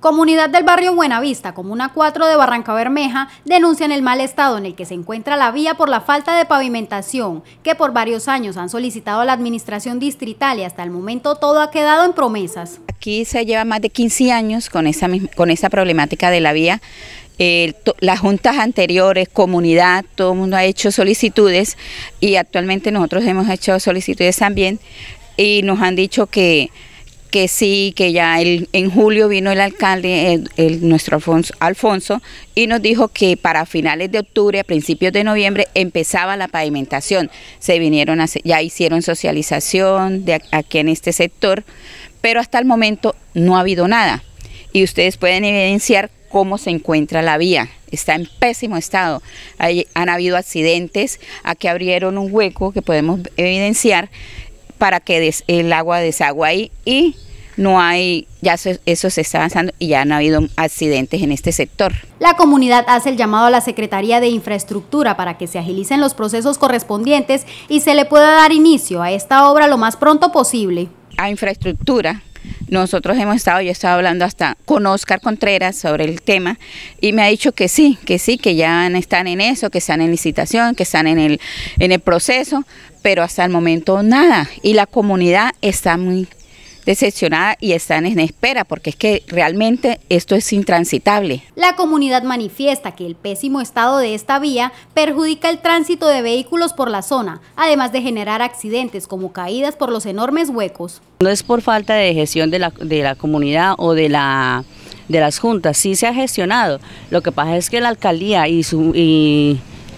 Comunidad del barrio Buenavista, Comuna 4 de Barranca Bermeja, denuncian el mal estado en el que se encuentra la vía por la falta de pavimentación, que por varios años han solicitado a la administración distrital y hasta el momento todo ha quedado en promesas. Aquí se lleva más de 15 años con esa, con problemática de la vía. las juntas anteriores, comunidad, todo el mundo ha hecho solicitudes y actualmente nosotros hemos hecho solicitudes también y nos han dicho que que sí, que ya en julio vino el alcalde, nuestro Alfonso, y nos dijo que para finales de octubre, a principios de noviembre, empezaba la pavimentación. Se vinieron, a, ya hicieron socialización de aquí en este sector, pero hasta el momento no ha habido nada. Y ustedes pueden evidenciar cómo se encuentra la vía. Está en pésimo estado. Hay, han habido accidentes. Aquí abrieron un hueco que podemos evidenciar para que des, el agua desagua ahí y no hay, ya eso, eso, se está avanzando y ya no ha habido accidentes en este sector. La comunidad hace el llamado a la Secretaría de Infraestructura para que se agilicen los procesos correspondientes y se le pueda dar inicio a esta obra lo más pronto posible. A infraestructura nosotros hemos estado, yo he estado hablando hasta con Oscar Contreras sobre el tema y me ha dicho que sí, que sí, que ya están en eso, que están en licitación, que están en el, en el proceso, pero hasta el momento nada. Y la comunidad está muy decepcionada y están en espera porque es que realmente esto es intransitable. La comunidad manifiesta que el pésimo estado de esta vía perjudica el tránsito de vehículos por la zona, además de generar accidentes como caídas por los enormes huecos. No es por falta de gestión de la, comunidad o de la de las juntas, sí se ha gestionado. Lo que pasa es que la alcaldía y su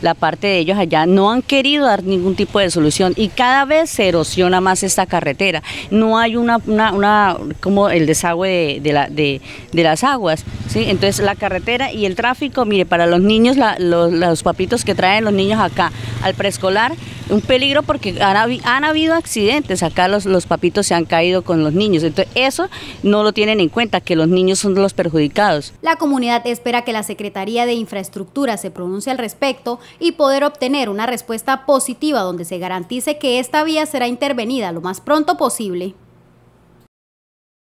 la parte de ellos allá no han querido dar ningún tipo de solución y cada vez se erosiona más esta carretera. No hay una, una, una como el desagüe de, de, las aguas, ¿sí? Entonces la carretera y el tráfico, mire, para los niños, los, los papitos que traen los niños acá, al preescolar, un peligro porque han, habido, accidentes, acá los, los papitos se han caído con los niños, entonces eso no lo tienen en cuenta, que los niños son los perjudicados. La comunidad espera que la Secretaría de Infraestructura se pronuncie al respecto y poder obtener una respuesta positiva donde se garantice que esta vía será intervenida lo más pronto posible.